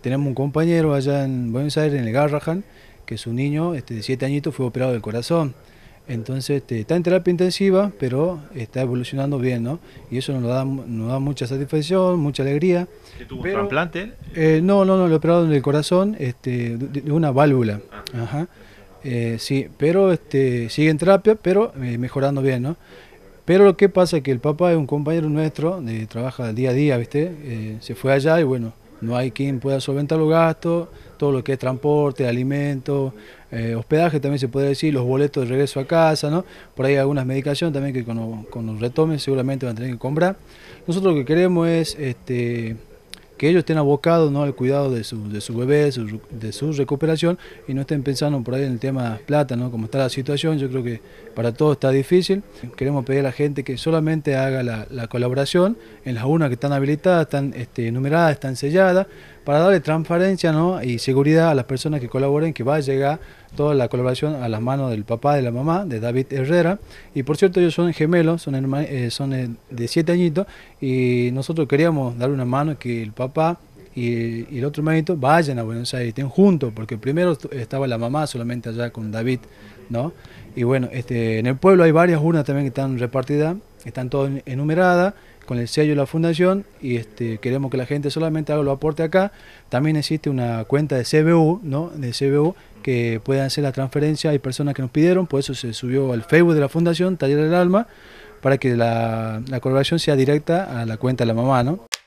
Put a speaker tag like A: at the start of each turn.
A: tenemos un compañero allá en Buenos Aires, en el Garrahan, que es un niño este, de 7 añitos fue operado del corazón. Entonces este, está en terapia intensiva, pero está evolucionando bien, ¿no? Y eso nos da, nos da mucha satisfacción, mucha alegría.
B: tuvo un trasplante?
A: Eh, no, no, no, lo operaron del corazón, este, de, una válvula. Ah. Ajá. Eh, sí, pero este, sigue en terapia, pero eh, mejorando bien, ¿no? Pero lo que pasa es que el papá es un compañero nuestro, de, trabaja día a día, ¿viste? se fue allá y bueno, no hay quien pueda solventar los gastos, todo lo que es transporte, alimento, eh, hospedaje también se puede decir, los boletos de regreso a casa, ¿no? Por ahí algunas medicaciones también que con los retomen seguramente van a tener que comprar. Nosotros lo que queremos es este, que ellos estén abocados ¿no? al cuidado de su, de bebé, de su recuperación y no estén pensando por ahí en el tema plata, ¿no? como está la situación, yo creo que para todos está difícil. Queremos pedir a la gente que solamente haga la, colaboración en las urnas que están habilitadas, están este, numeradas, están selladas, para darle transparencia y seguridad a las personas que colaboren, que va a llegar toda la colaboración a las manos del papá de la mamá, de David Herrera. Y por cierto, ellos son gemelos, son, eh, son eh, de siete añitos, y nosotros queríamos darle una mano que el papá y, el otro hermanito vayan a Buenos Aires, estén juntos, porque primero estaba la mamá solamente allá con David, ¿no? Y bueno, este, en el pueblo hay varias urnas también que están repartidas, están todas enumeradas con el sello de la fundación y este, queremos que la gente solamente haga los aportes acá. También existe una cuenta de CBU, ¿no? De CBU que puedan hacer la transferencia. Hay personas que nos pidieron, por eso se subió al Facebook de la fundación, Taller del Alma, para que la, la
B: colaboración sea directa a la cuenta de la mamá, ¿no?